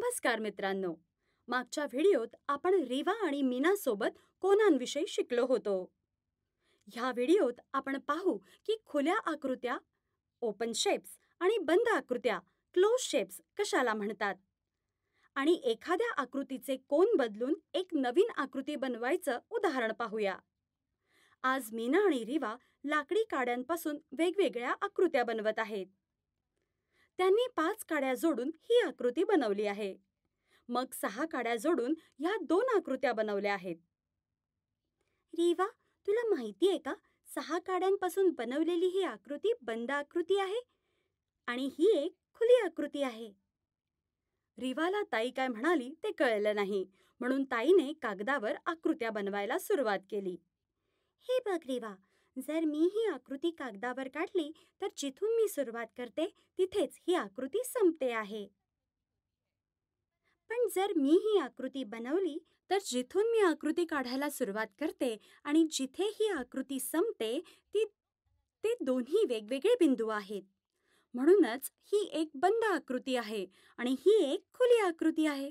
नमस्कार मित्रांनो मागच्या व्हिडिओत आपण रिवा आणि मीनासोबत कोनांविषयी शिकलो होतो ह्या व्हिडिओत आपण पाहू की खुल्या आकृत्या ओपन शेप्स आणि बंद आकृत्या क्लोज शेप्स कशाला म्हणतात आणि एखाद्या आकृतीचे कोन बदलून एक नवीन आकृती बनवायचं उदाहरण पाहूया आज मीना आणि रिवा लाकडी काड्यांपासून वेगवेगळ्या आकृत्या बनवत आहेत त्यांनी पाच काड्या जोडून ही आकृती बनवली आहे मग सहा काड्या जोडून ह्या दोन आकृत्या बनवल्या आहेत रीवा तुला माहिती आहे का सहा काड्यांपासून बनवलेली ही आकृती बंद आकृती आहे आणि ही एक खुली आकृती आहे रिवाला ताई काय म्हणाली ते कळलं नाही म्हणून ताईने कागदावर आकृत्या बनवायला सुरुवात केली हे बघ रिवा जर मी ही आकृती कागदावर काढली तर जिथून मी सुरुवात करते तिथेच ही आकृती संपते आहे पण जर मी ही आकृती बनवली तर जिथून मी आकृती काढायला सुरुवात करते आणि जिथे ही आकृती संपते ती ते दोन्ही वेगवेगळे बिंदू आहेत म्हणूनच ही एक बंद आकृती आहे आणि ही एक खुली आकृती आहे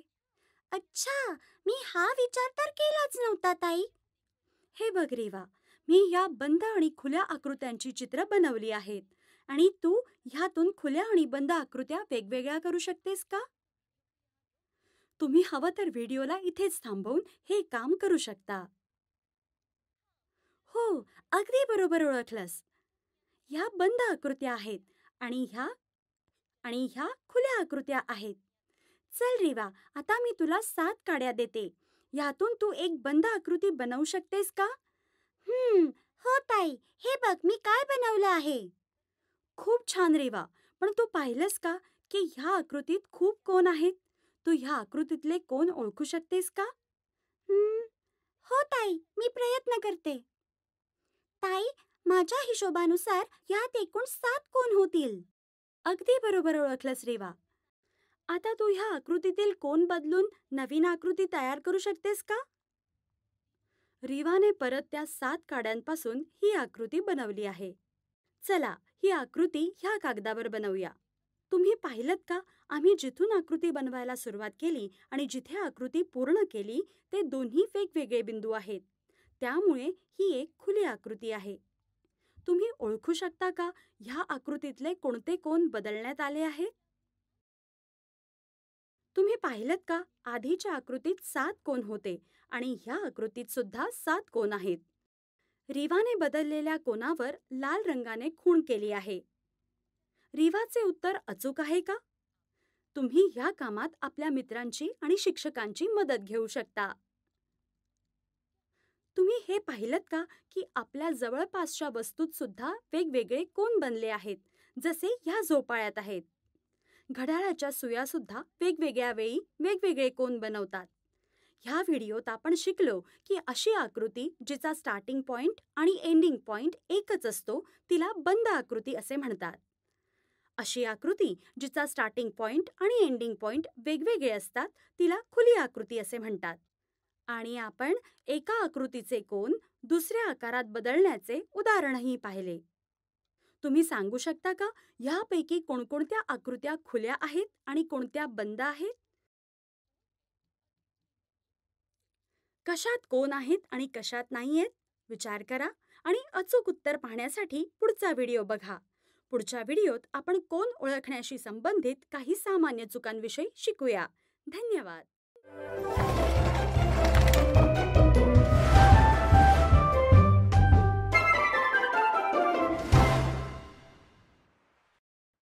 अच्छा मी हा विचार तर केलाच नव्हता ताई हे बघ रेवा मी या बंद आणि खुल्या आकृत्यांची चित्र बनवली आहेत आणि तू ह्यातून खुल्या आणि बंद आकृत्या वेगवेगळ्या करू शकतेस का तुम्ही हवं तर व्हिडिओला इथेच थांबवून हे काम करू शकता हो अगदी बरोबर ओळखलंस ह्या बंद आकृत्या आहेत आणि ह्या आणि ह्या खुल्या आकृत्या आहेत चल रिवा आता मी तुला सात काड्या देते यातून तू एक बंद आकृती बनवू शकतेस का हो ताई हे बघ मी काय बनवलं आहे खूप छान रेवा पण तू पाहिलंस का की ह्या आकृतीत खूप कोण आहेत तू ह्या आकृतीतले कोण ओळखू शकतेस का हम्म हो ताई मी प्रयत्न करते ताई माझ्या हिशोबानुसार ह्यात एकूण सात कोण होतील अगदी बरोबर ओळखलंस रेवा आता तू ह्या आकृतीतील कोण बदलून नवीन आकृती तयार करू शकतेस का रिवाने परत त्या सात काड्यांपासून ही आकृती बनवली आहे चला ही आकृती ह्या कागदावर बनवूया तुम्ही पाहिलं का आम्ही जिथून आकृती बनवायला सुरुवात केली आणि जिथे आकृती पूर्ण केली ते दोन्ही वेगवेगळे बिंदू आहेत त्यामुळे ही एक खुली आकृती आहे तुम्ही ओळखू शकता का ह्या आकृतीतले कोणते कोण बदलण्यात आले आहे तुम्ही पाहिलं का आधीच्या आकृतीत सात कोण होते आणि ह्या आकृतीत सुद्धा सात कोण आहेत रिवाने बदललेल्या कोणावर लाल रंगाने खूण केली आहे रिवाचे उत्तर अचूक आहे का तुम्ही ह्या कामात आपल्या मित्रांची आणि शिक्षकांची मदत घेऊ शकता तुम्ही हे पाहिलं का की आपल्या जवळपासच्या वस्तूत सुद्धा वेगवेगळे कोण बनले आहेत जसे ह्या झोपाळ्यात आहेत घड्याळाच्या सुया सुद्धा वेगवेगळ्या वेळी वेगवेगळे कोण बनवतात ह्या व्हिडिओत आपण शिकलो की अशी आकृती जिचा स्टार्टिंग पॉइंट आणि एंडिंग पॉइंट एकच असतो तिला बंद आकृती असे म्हणतात अशी आकृती जिचा स्टार्टिंग पॉइंट आणि एंडिंग पॉइंट वेगवेगळे असतात तिला खुली आकृती असे म्हणतात आणि आपण एका आकृतीचे कोन दुसऱ्या आकारात बदलण्याचे उदाहरणही पाहिले तुम्ही सांगू शकता का ह्यापैकी कोणकोणत्या आकृत्या खुल्या आहेत आणि कोणत्या बंद आहेत कशात कोण आहेत आणि कशात नाही आहेत विचार करा आणि अचूक उत्तर पाहण्यासाठी पुढचा व्हिडिओ बघा पुढच्या व्हिडिओत आपण कोण ओळखण्याशी संबंधित काही सामान्य चुकांविषयी शिकूया धन्यवाद